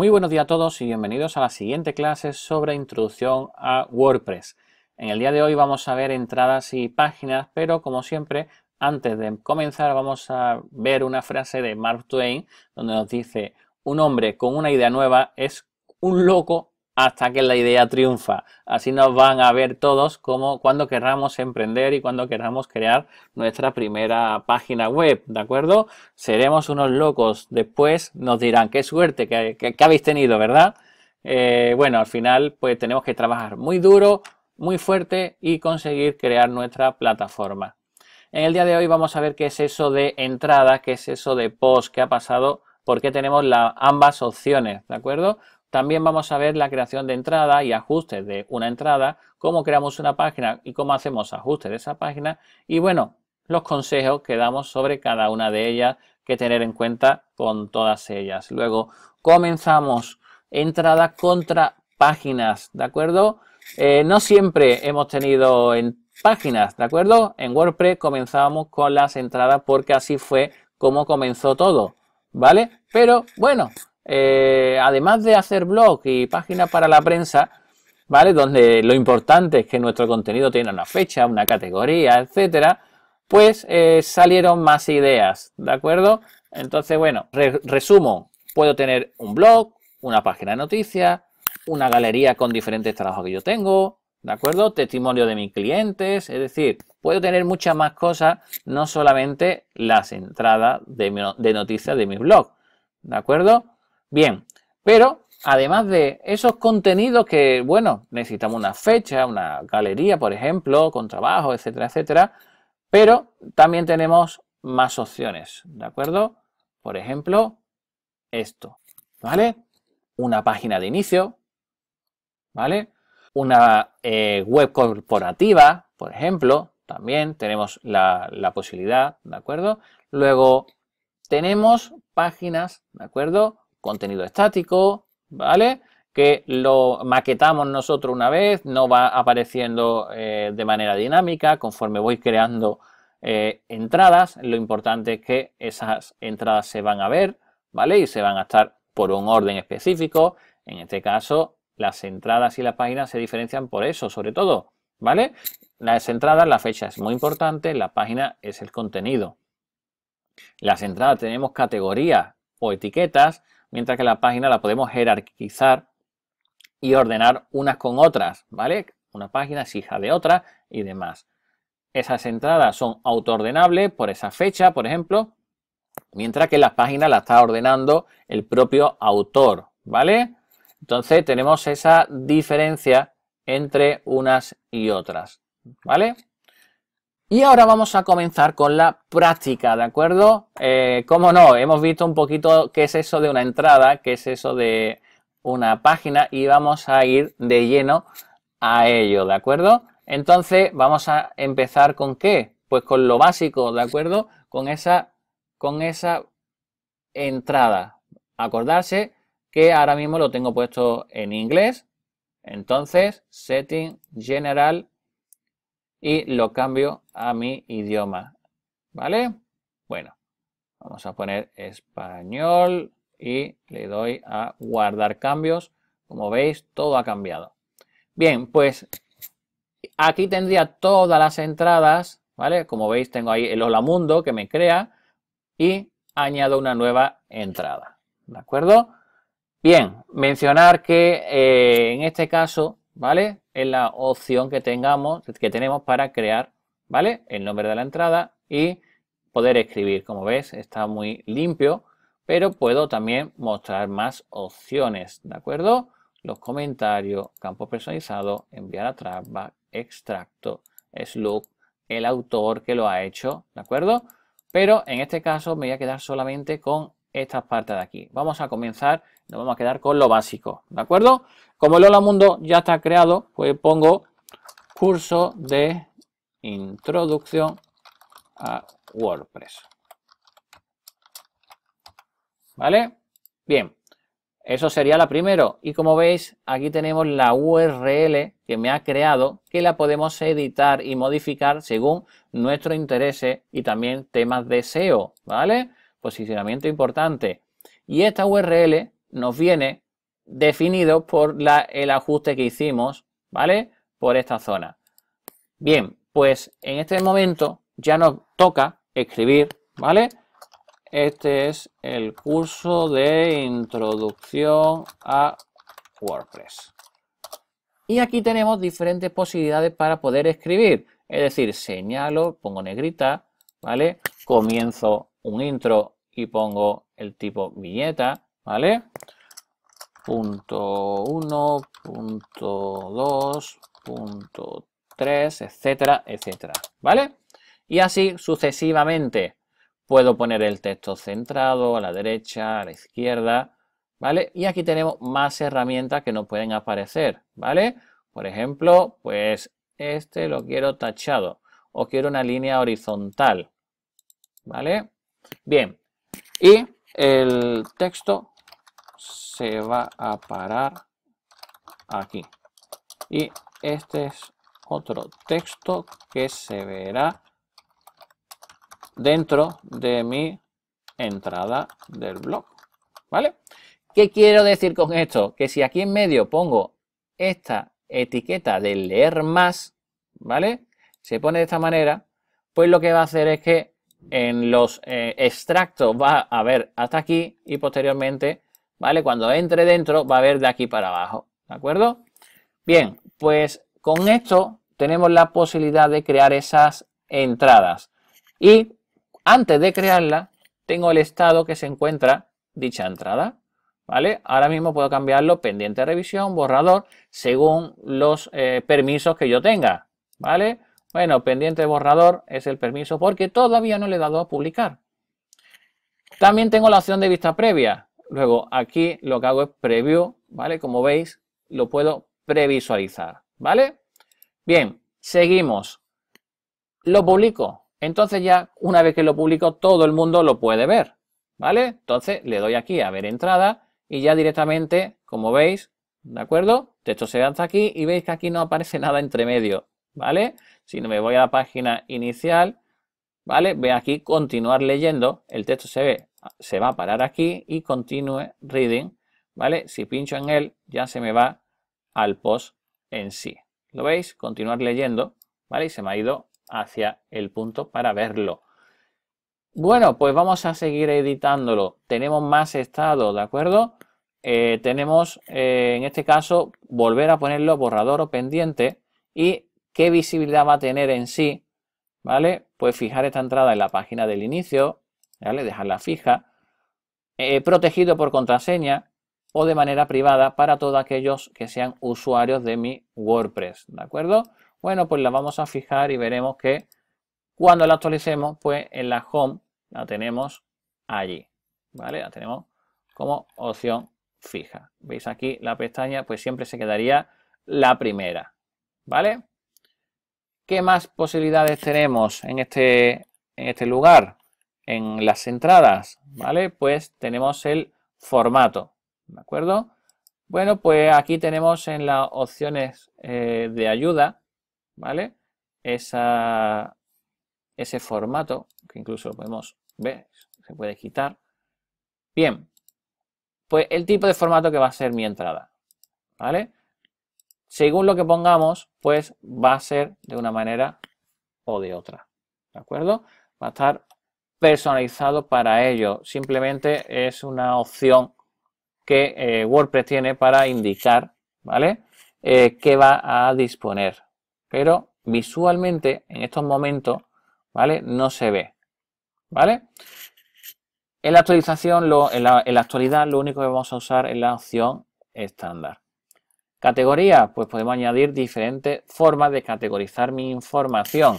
Muy buenos días a todos y bienvenidos a la siguiente clase sobre introducción a WordPress. En el día de hoy vamos a ver entradas y páginas, pero como siempre, antes de comenzar vamos a ver una frase de Mark Twain donde nos dice, un hombre con una idea nueva es un loco hasta que la idea triunfa. Así nos van a ver todos como cuando querramos emprender y cuando queramos crear nuestra primera página web, ¿de acuerdo? Seremos unos locos. Después nos dirán, qué suerte que, habéis tenido, ¿verdad? Eh, bueno, al final pues tenemos que trabajar muy duro, muy fuerte y conseguir crear nuestra plataforma. En el día de hoy vamos a ver qué es eso de entrada, qué es eso de post, qué ha pasado, por qué tenemos ambas opciones, ¿de acuerdo? También vamos a ver la creación de entrada y ajustes de una entrada, cómo creamos una página y cómo hacemos ajustes de esa página y bueno, los consejos que damos sobre cada una de ellas que tener en cuenta con todas ellas. Luego comenzamos entrada contra páginas, ¿de acuerdo? Eh, no siempre hemos tenido en páginas, ¿de acuerdo? En WordPress comenzamos con las entradas porque así fue como comenzó todo, ¿vale? Pero bueno, eh, además de hacer blog y páginas para la prensa, ¿vale? Donde lo importante es que nuestro contenido tenga una fecha, una categoría, etcétera, pues eh, salieron más ideas, ¿de acuerdo? Entonces, bueno, resumo, puedo tener un blog, una página de noticias, una galería con diferentes trabajos que yo tengo, ¿de acuerdo? Testimonio de mis clientes, es decir, puedo tener muchas más cosas, no solamente las entradas de, de noticias de mi blog, ¿de acuerdo? Bien, pero además de esos contenidos que, bueno, necesitamos una fecha, una galería, por ejemplo, con trabajo, etcétera, etcétera, pero también tenemos más opciones, ¿de acuerdo? Por ejemplo, esto, ¿vale? Una página de inicio, ¿vale? Una eh, web corporativa, por ejemplo, también tenemos la posibilidad, ¿de acuerdo? Luego tenemos páginas, ¿de acuerdo? contenido estático, ¿vale? Que lo maquetamos nosotros una vez, no va apareciendo eh, de manera dinámica conforme voy creando eh, entradas. Lo importante es que esas entradas se van a ver, ¿vale? Y se van a estar por un orden específico. En este caso, las entradas y las páginas se diferencian por eso, sobre todo, ¿vale? Las entradas, la fecha es muy importante, la página es el contenido. Las entradas tenemos categorías o etiquetas mientras que la página la podemos jerarquizar y ordenar unas con otras, ¿vale? Una página es hija de otra y demás. Esas entradas son autoordenables por esa fecha, por ejemplo, mientras que la página la está ordenando el propio autor, ¿vale? Entonces tenemos esa diferencia entre unas y otras, ¿vale? Y ahora vamos a comenzar con la práctica, ¿de acuerdo? Eh, Como no, hemos visto un poquito qué es eso de una entrada, qué es eso de una página y vamos a ir de lleno a ello, ¿de acuerdo? Entonces vamos a empezar con qué? Pues con lo básico, ¿de acuerdo? Con esa, con esa entrada. Acordarse que ahora mismo lo tengo puesto en inglés. Entonces, setting general y lo cambio a mi idioma. ¿Vale? Bueno, vamos a poner español y le doy a guardar cambios. Como veis, todo ha cambiado. Bien, pues aquí tendría todas las entradas, ¿vale? Como veis, tengo ahí el hola mundo que me crea y añado una nueva entrada, ¿de acuerdo? Bien, mencionar que eh, en este caso, ¿vale? la opción que tengamos, que tenemos para crear, ¿vale? El nombre de la entrada y poder escribir. Como ves, está muy limpio, pero puedo también mostrar más opciones, ¿de acuerdo? Los comentarios, campo personalizado, enviar a trackback, extracto, slug, el autor que lo ha hecho, ¿de acuerdo? Pero en este caso me voy a quedar solamente con esta parte de aquí. Vamos a comenzar nos vamos a quedar con lo básico, ¿de acuerdo? Como el Hola Mundo ya está creado, pues pongo curso de introducción a WordPress. ¿Vale? Bien, eso sería la primero. Y como veis, aquí tenemos la URL que me ha creado, que la podemos editar y modificar según nuestro interés y también temas de SEO, ¿vale? Posicionamiento importante. Y esta URL nos viene definido por el ajuste que hicimos, ¿vale? Por esta zona. Bien, pues en este momento ya nos toca escribir, ¿vale? Este es el curso de introducción a WordPress. Y aquí tenemos diferentes posibilidades para poder escribir. Es decir, señalo, pongo negrita, ¿vale? Comienzo un intro y pongo el tipo viñeta, ¿Vale? Punto 1, punto 2, punto 3, etcétera, etcétera. ¿Vale? Y así sucesivamente. Puedo poner el texto centrado, a la derecha, a la izquierda, ¿vale? Y aquí tenemos más herramientas que nos pueden aparecer, ¿vale? Por ejemplo, pues este lo quiero tachado o quiero una línea horizontal, ¿vale? Bien, y el texto se va a parar aquí. Y este es otro texto que se verá dentro de mi entrada del blog. ¿Vale? ¿Qué quiero decir con esto? Que si aquí en medio pongo esta etiqueta de leer más, ¿vale? Se pone de esta manera, pues lo que va a hacer es que en los eh, extractos va a ver hasta aquí y posteriormente, ¿vale? Cuando entre dentro va a ver de aquí para abajo, ¿de acuerdo? Bien, pues con esto tenemos la posibilidad de crear esas entradas. Y antes de crearla, tengo el estado que se encuentra dicha entrada, ¿vale? Ahora mismo puedo cambiarlo pendiente de revisión, borrador, según los eh, permisos que yo tenga, ¿vale? Bueno, pendiente borrador es el permiso porque todavía no le he dado a publicar. También tengo la opción de vista previa. Luego aquí lo que hago es preview, ¿vale? Como veis, lo puedo previsualizar, ¿vale? Bien, seguimos. Lo publico. Entonces ya una vez que lo publico todo el mundo lo puede ver, ¿vale? Entonces le doy aquí a ver entrada y ya directamente, como veis, ¿de acuerdo? Texto se hasta aquí y veis que aquí no aparece nada entre medio. ¿vale? Si no me voy a la página inicial, ¿vale? Ve aquí continuar leyendo, el texto se ve, se va a parar aquí y continúe reading, ¿vale? Si pincho en él, ya se me va al post en sí. ¿Lo veis? Continuar leyendo, ¿vale? Y se me ha ido hacia el punto para verlo. Bueno, pues vamos a seguir editándolo. Tenemos más estado, ¿de acuerdo? Eh, tenemos, eh, en este caso, volver a ponerlo borrador o pendiente y qué visibilidad va a tener en sí, ¿vale? Pues fijar esta entrada en la página del inicio, ¿vale? Dejarla fija, eh, protegido por contraseña o de manera privada para todos aquellos que sean usuarios de mi WordPress, ¿de acuerdo? Bueno, pues la vamos a fijar y veremos que cuando la actualicemos, pues en la home la tenemos allí, ¿vale? La tenemos como opción fija. ¿Veis aquí la pestaña? Pues siempre se quedaría la primera, ¿vale? ¿Qué más posibilidades tenemos en este, este lugar? En las entradas, ¿vale? Pues tenemos el formato, ¿de acuerdo? Bueno, pues aquí tenemos en las opciones eh, de ayuda, ¿vale? Esa, ese formato, que incluso lo podemos ver, se puede quitar. Bien, pues el tipo de formato que va a ser mi entrada, ¿vale? según lo que pongamos, pues va a ser de una manera o de otra. ¿De acuerdo? Va a estar personalizado para ello. Simplemente es una opción que eh, WordPress tiene para indicar, ¿vale? Que eh, qué va a disponer. Pero visualmente, en estos momentos, ¿vale? No se ve, ¿vale? En la actualización, en la actualidad, lo único que vamos a usar es la opción estándar. Categorías, pues podemos añadir diferentes formas de categorizar mi información,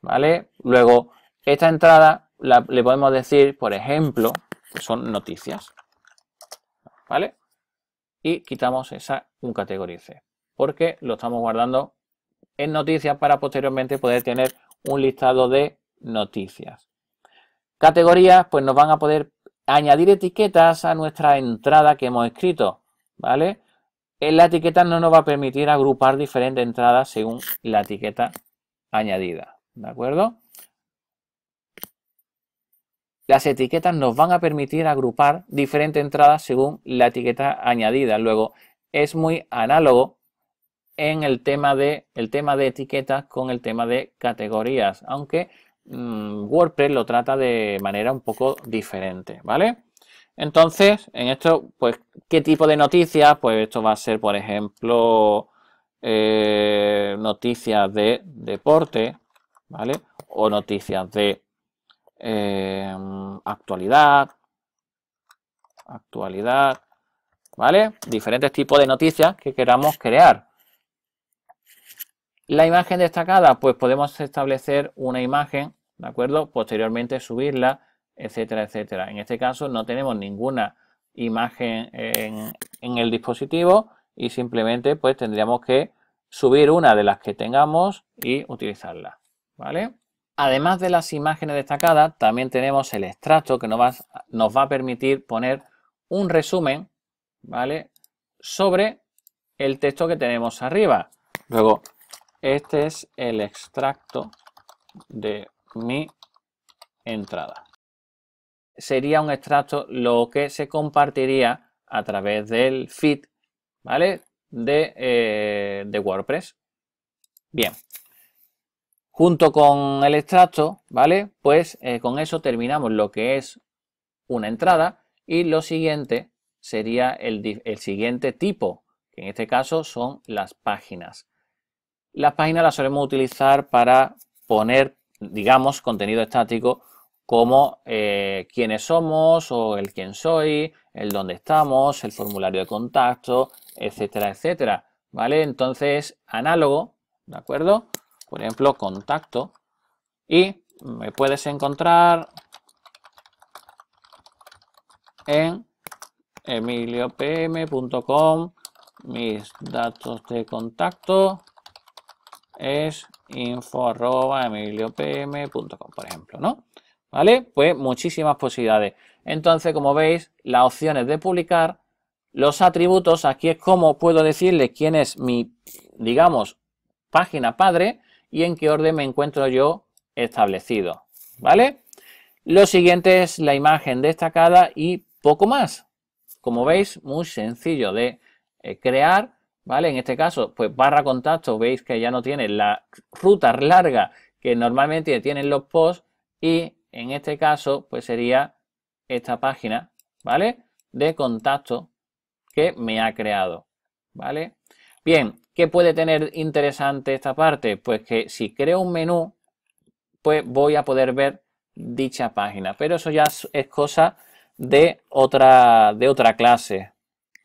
¿vale? Luego, esta entrada la, le podemos decir, por ejemplo, que pues son noticias, ¿vale? Y quitamos esa un categorice, porque lo estamos guardando en noticias para posteriormente poder tener un listado de noticias. Categorías, pues nos van a poder añadir etiquetas a nuestra entrada que hemos escrito, ¿vale? En la etiqueta no nos va a permitir agrupar diferentes entradas según la etiqueta añadida. ¿De acuerdo? Las etiquetas nos van a permitir agrupar diferentes entradas según la etiqueta añadida. Luego, es muy análogo en el tema de, el tema de etiquetas con el tema de categorías, aunque mm, WordPress lo trata de manera un poco diferente, ¿vale? Entonces, en esto, pues, ¿qué tipo de noticias? Pues esto va a ser, por ejemplo, eh, noticias de deporte, ¿vale? O noticias de em, actualidad, actualidad, ¿vale? Diferentes tipos de noticias que queramos crear. La imagen destacada, pues podemos establecer una imagen, ¿de acuerdo? Posteriormente subirla etcétera, etcétera. En este caso no tenemos ninguna imagen en, el dispositivo y simplemente pues tendríamos que subir una de las que tengamos y utilizarla, ¿vale? Además de las imágenes destacadas, también tenemos el extracto que nos va, nos va a permitir poner un resumen, ¿vale? Sobre el texto que tenemos arriba. Luego, este es el extracto de mi entrada sería un extracto lo que se compartiría a través del feed, ¿vale? De, eh, de WordPress. Bien. Junto con el extracto, ¿vale? Pues eh, con eso terminamos lo que es una entrada y lo siguiente sería el, el siguiente tipo, que en este caso son las páginas. Las páginas las solemos utilizar para poner, digamos, contenido estático como eh, quiénes somos o el quién soy, el dónde estamos, el formulario de contacto, etcétera, etcétera. ¿Vale? Entonces, análogo, ¿de acuerdo? Por ejemplo, contacto. Y me puedes encontrar en emiliopm.com mis datos de contacto es info.emiliopm.com, por ejemplo, ¿no? ¿Vale? Pues muchísimas posibilidades. Entonces, como veis, las opciones de publicar, los atributos, aquí es como puedo decirle quién es mi, digamos, página padre y en qué orden me encuentro yo establecido. ¿Vale? Lo siguiente es la imagen destacada y poco más. Como veis, muy sencillo de eh, crear, ¿vale? En este caso, pues barra contacto, veis que ya no tiene la ruta larga que normalmente tienen los posts y en este caso, pues sería esta página, ¿vale? De contacto que me ha creado, ¿vale? Bien, ¿qué puede tener interesante esta parte? Pues que si creo un menú, pues voy a poder ver dicha página. Pero eso ya es cosa de otra, de otra clase.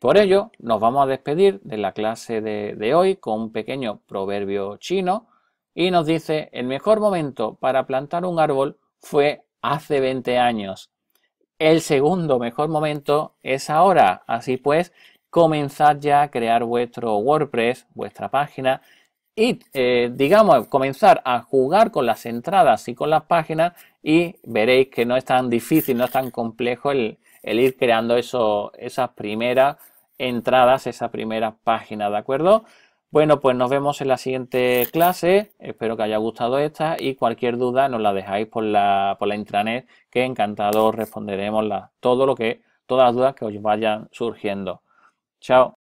Por ello, nos vamos a despedir de la clase de hoy con un pequeño proverbio chino y nos dice, el mejor momento para plantar un árbol fue hace 20 años. El segundo mejor momento es ahora. Así pues, comenzad ya a crear vuestro WordPress, vuestra página y, eh, digamos, comenzar a jugar con las entradas y con las páginas y veréis que no es tan difícil, no es tan complejo el, ir creando eso, esas primeras entradas, esa primera página ¿de acuerdo? Bueno, pues nos vemos en la siguiente clase. Espero que haya gustado esta y cualquier duda nos la dejáis por la, por la intranet, que encantado responderemos todo lo que, todas las dudas que os vayan surgiendo. Chao.